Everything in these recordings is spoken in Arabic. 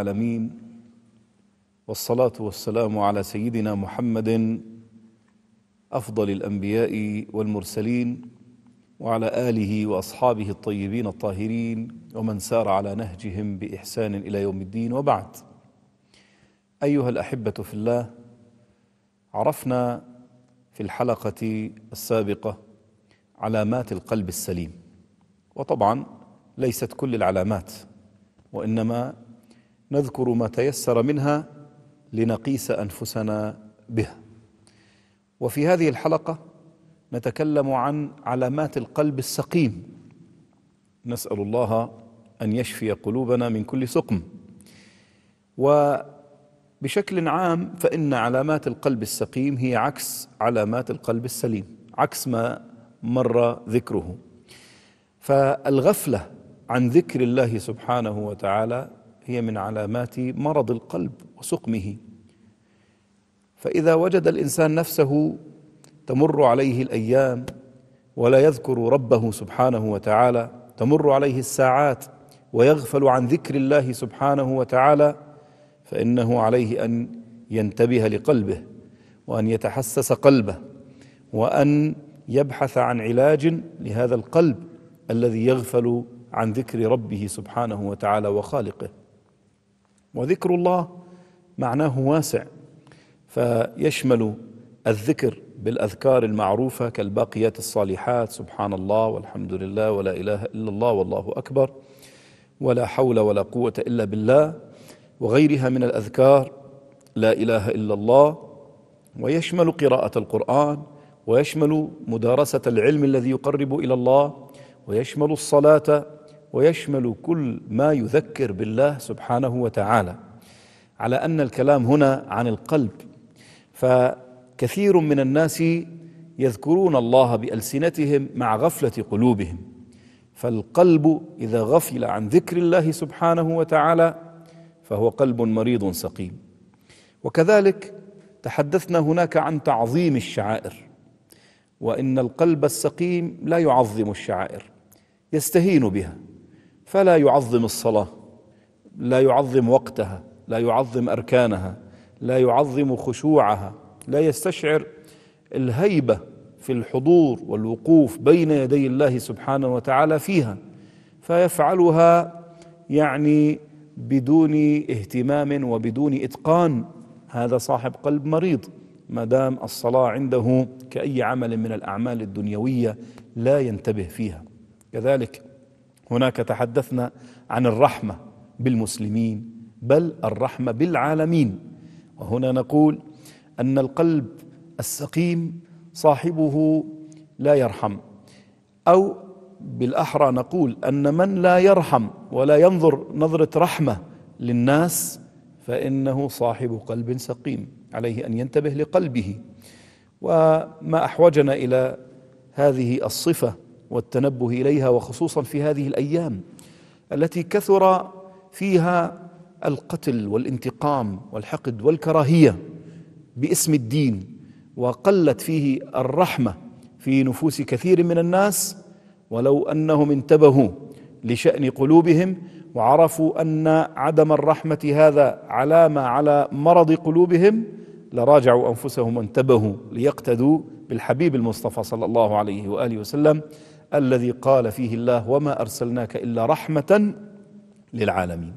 العالمين والصلاة والسلام على سيدنا محمد أفضل الأنبياء والمرسلين وعلى آله وأصحابه الطيبين الطاهرين ومن سار على نهجهم بإحسان إلى يوم الدين وبعد أيها الأحبة في الله عرفنا في الحلقة السابقة علامات القلب السليم وطبعا ليست كل العلامات وإنما نذكر ما تيسر منها لنقيس انفسنا بها وفي هذه الحلقه نتكلم عن علامات القلب السقيم نسال الله ان يشفي قلوبنا من كل سقم وبشكل عام فان علامات القلب السقيم هي عكس علامات القلب السليم عكس ما مر ذكره فالغفله عن ذكر الله سبحانه وتعالى هي من علامات مرض القلب وسقمه فإذا وجد الإنسان نفسه تمر عليه الأيام ولا يذكر ربه سبحانه وتعالى تمر عليه الساعات ويغفل عن ذكر الله سبحانه وتعالى فإنه عليه أن ينتبه لقلبه وأن يتحسس قلبه وأن يبحث عن علاج لهذا القلب الذي يغفل عن ذكر ربه سبحانه وتعالى وخالقه وذكر الله معناه واسع فيشمل الذكر بالاذكار المعروفه كالباقيات الصالحات سبحان الله والحمد لله ولا اله الا الله والله اكبر ولا حول ولا قوه الا بالله وغيرها من الاذكار لا اله الا الله ويشمل قراءه القران ويشمل مدارسه العلم الذي يقرب الى الله ويشمل الصلاه ويشمل كل ما يذكر بالله سبحانه وتعالى على ان الكلام هنا عن القلب فكثير من الناس يذكرون الله بالسنتهم مع غفله قلوبهم فالقلب اذا غفل عن ذكر الله سبحانه وتعالى فهو قلب مريض سقيم وكذلك تحدثنا هناك عن تعظيم الشعائر وان القلب السقيم لا يعظم الشعائر يستهين بها فلا يعظم الصلاه لا يعظم وقتها لا يعظم اركانها لا يعظم خشوعها لا يستشعر الهيبه في الحضور والوقوف بين يدي الله سبحانه وتعالى فيها فيفعلها يعني بدون اهتمام وبدون اتقان هذا صاحب قلب مريض ما دام الصلاه عنده كاي عمل من الاعمال الدنيويه لا ينتبه فيها كذلك هناك تحدثنا عن الرحمه بالمسلمين بل الرحمه بالعالمين وهنا نقول ان القلب السقيم صاحبه لا يرحم او بالاحرى نقول ان من لا يرحم ولا ينظر نظره رحمه للناس فانه صاحب قلب سقيم عليه ان ينتبه لقلبه وما احوجنا الى هذه الصفه والتنبه اليها وخصوصا في هذه الايام التي كثر فيها القتل والانتقام والحقد والكراهيه باسم الدين وقلت فيه الرحمه في نفوس كثير من الناس ولو انهم انتبهوا لشان قلوبهم وعرفوا ان عدم الرحمه هذا علامه على مرض قلوبهم لراجعوا انفسهم وانتبهوا ليقتدوا بالحبيب المصطفى صلى الله عليه واله وسلم الذي قال فيه الله وما ارسلناك الا رحمه للعالمين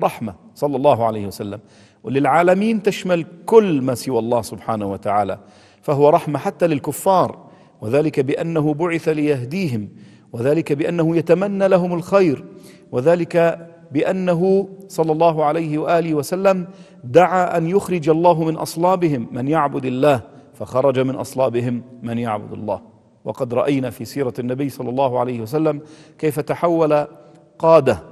رحمه صلى الله عليه وسلم وللعالمين تشمل كل ما سوى الله سبحانه وتعالى فهو رحمه حتى للكفار وذلك بانه بعث ليهديهم وذلك بانه يتمنى لهم الخير وذلك بانه صلى الله عليه واله وسلم دعا ان يخرج الله من اصلابهم من يعبد الله فخرج من اصلابهم من يعبد الله وقد راينا في سيره النبي صلى الله عليه وسلم كيف تحول قاده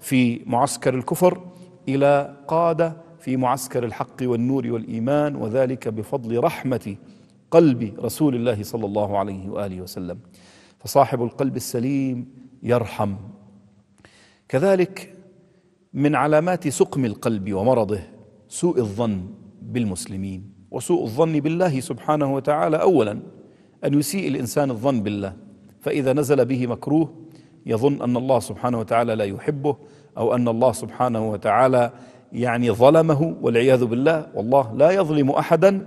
في معسكر الكفر الى قاده في معسكر الحق والنور والايمان وذلك بفضل رحمه قلب رسول الله صلى الله عليه واله وسلم فصاحب القلب السليم يرحم كذلك من علامات سقم القلب ومرضه سوء الظن بالمسلمين وسوء الظن بالله سبحانه وتعالى اولا أن يسيء الإنسان الظن بالله فإذا نزل به مكروه يظن أن الله سبحانه وتعالى لا يحبه أو أن الله سبحانه وتعالى يعني ظلمه والعياذ بالله والله لا يظلم أحدا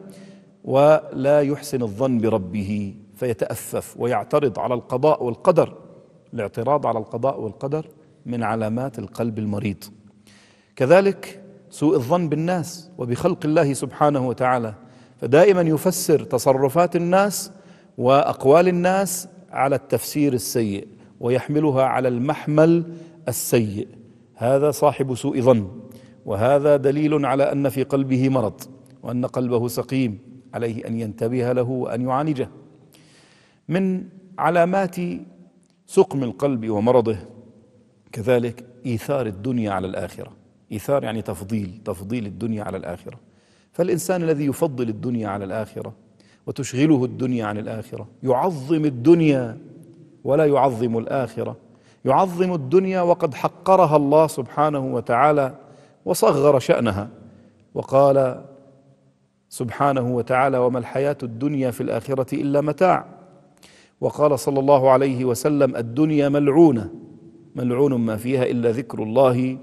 ولا يحسن الظن بربه فيتأفف ويعترض على القضاء والقدر الاعتراض على القضاء والقدر من علامات القلب المريض كذلك سوء الظن بالناس وبخلق الله سبحانه وتعالى فدائما يفسر تصرفات الناس واقوال الناس على التفسير السيء ويحملها على المحمل السيء هذا صاحب سوء ظن وهذا دليل على ان في قلبه مرض وان قلبه سقيم عليه ان ينتبه له وان يعالجه من علامات سقم القلب ومرضه كذلك ايثار الدنيا على الاخره ايثار يعني تفضيل تفضيل الدنيا على الاخره فالانسان الذي يفضل الدنيا على الاخره وتشغله الدنيا عن الاخره يعظم الدنيا ولا يعظم الاخره يعظم الدنيا وقد حقرها الله سبحانه وتعالى وصغر شانها وقال سبحانه وتعالى وما الحياه الدنيا في الاخره الا متاع وقال صلى الله عليه وسلم الدنيا ملعونه ملعون ما فيها الا ذكر الله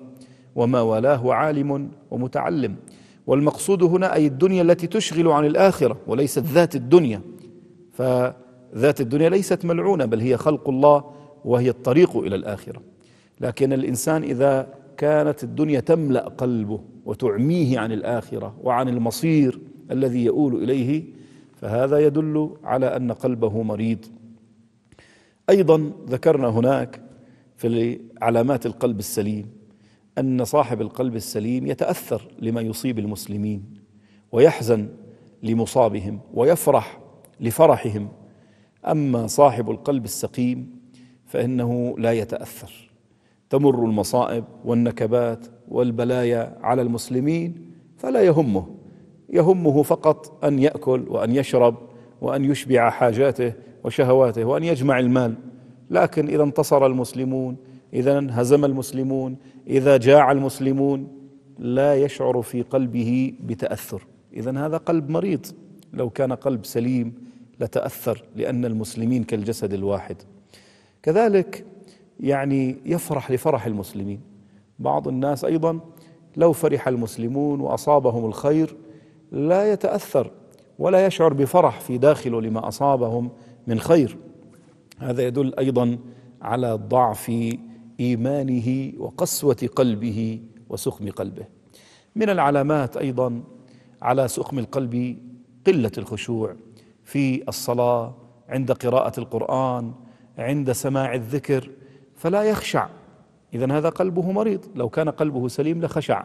وما والاه عالم ومتعلم والمقصود هنا أي الدنيا التي تشغل عن الآخرة وليست ذات الدنيا فذات الدنيا ليست ملعونة بل هي خلق الله وهي الطريق إلى الآخرة لكن الإنسان إذا كانت الدنيا تملأ قلبه وتعميه عن الآخرة وعن المصير الذي يؤول إليه فهذا يدل على أن قلبه مريض أيضا ذكرنا هناك في علامات القلب السليم أن صاحب القلب السليم يتأثر لما يصيب المسلمين ويحزن لمصابهم ويفرح لفرحهم أما صاحب القلب السقيم فإنه لا يتأثر تمر المصائب والنكبات والبلايا على المسلمين فلا يهمه يهمه فقط أن يأكل وأن يشرب وأن يشبع حاجاته وشهواته وأن يجمع المال لكن إذا انتصر المسلمون اذا هزم المسلمون اذا جاع المسلمون لا يشعر في قلبه بتاثر اذا هذا قلب مريض لو كان قلب سليم لتاثر لان المسلمين كالجسد الواحد كذلك يعني يفرح لفرح المسلمين بعض الناس ايضا لو فرح المسلمون واصابهم الخير لا يتاثر ولا يشعر بفرح في داخله لما اصابهم من خير هذا يدل ايضا على ضعف ايمانه وقسوه قلبه وسخم قلبه من العلامات ايضا على سخم القلب قله الخشوع في الصلاه عند قراءه القران عند سماع الذكر فلا يخشع اذا هذا قلبه مريض لو كان قلبه سليم لخشع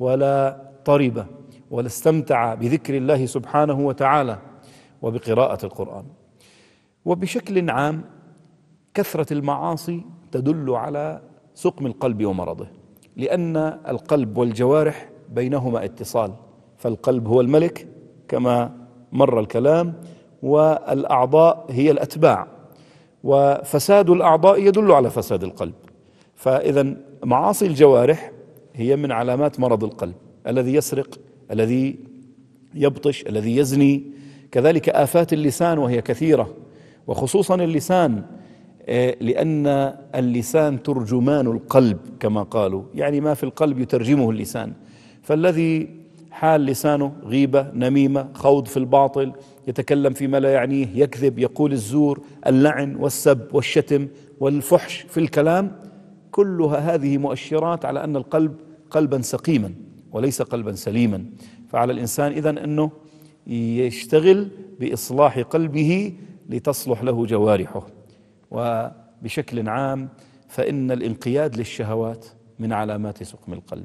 ولا طرب ولا استمتع بذكر الله سبحانه وتعالى وبقراءه القران وبشكل عام كثره المعاصي تدل على سقم القلب ومرضه لأن القلب والجوارح بينهما اتصال فالقلب هو الملك كما مر الكلام والأعضاء هي الأتباع وفساد الأعضاء يدل على فساد القلب فإذا معاصي الجوارح هي من علامات مرض القلب الذي يسرق الذي يبطش الذي يزني كذلك آفات اللسان وهي كثيرة وخصوصا اللسان إيه، لأن اللسان ترجمان القلب كما قالوا يعني ما في القلب يترجمه اللسان فالذي حال لسانه غيبة نميمة خوض في الباطل يتكلم فيما لا يعنيه يكذب يقول الزور اللعن والسب والشتم والفحش في الكلام كلها هذه مؤشرات على أن القلب قلبا سقيما وليس قلبا سليما فعلى الإنسان إذا أنه يشتغل بإصلاح قلبه لتصلح له جوارحه وبشكل عام فإن الانقياد للشهوات من علامات سقم القلب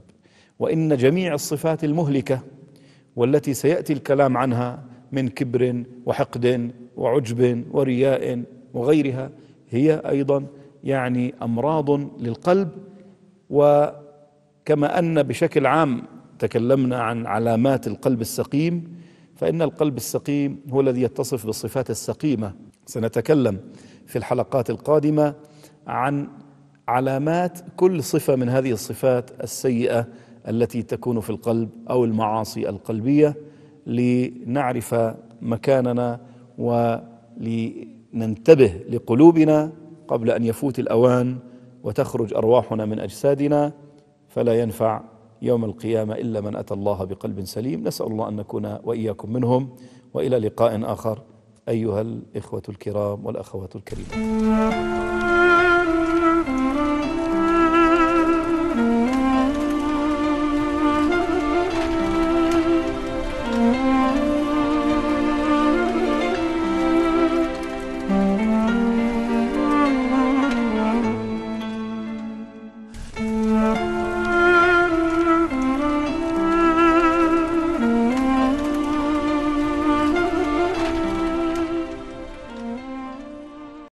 وإن جميع الصفات المهلكة والتي سيأتي الكلام عنها من كبر وحقد وعجب ورياء وغيرها هي أيضا يعني أمراض للقلب وكما أن بشكل عام تكلمنا عن علامات القلب السقيم فإن القلب السقيم هو الذي يتصف بالصفات السقيمة سنتكلم في الحلقات القادمه عن علامات كل صفه من هذه الصفات السيئه التي تكون في القلب او المعاصي القلبيه لنعرف مكاننا ولننتبه لقلوبنا قبل ان يفوت الاوان وتخرج ارواحنا من اجسادنا فلا ينفع يوم القيامه الا من اتى الله بقلب سليم نسال الله ان نكون واياكم منهم والى لقاء اخر أيها الإخوة الكرام والأخوات الكريمات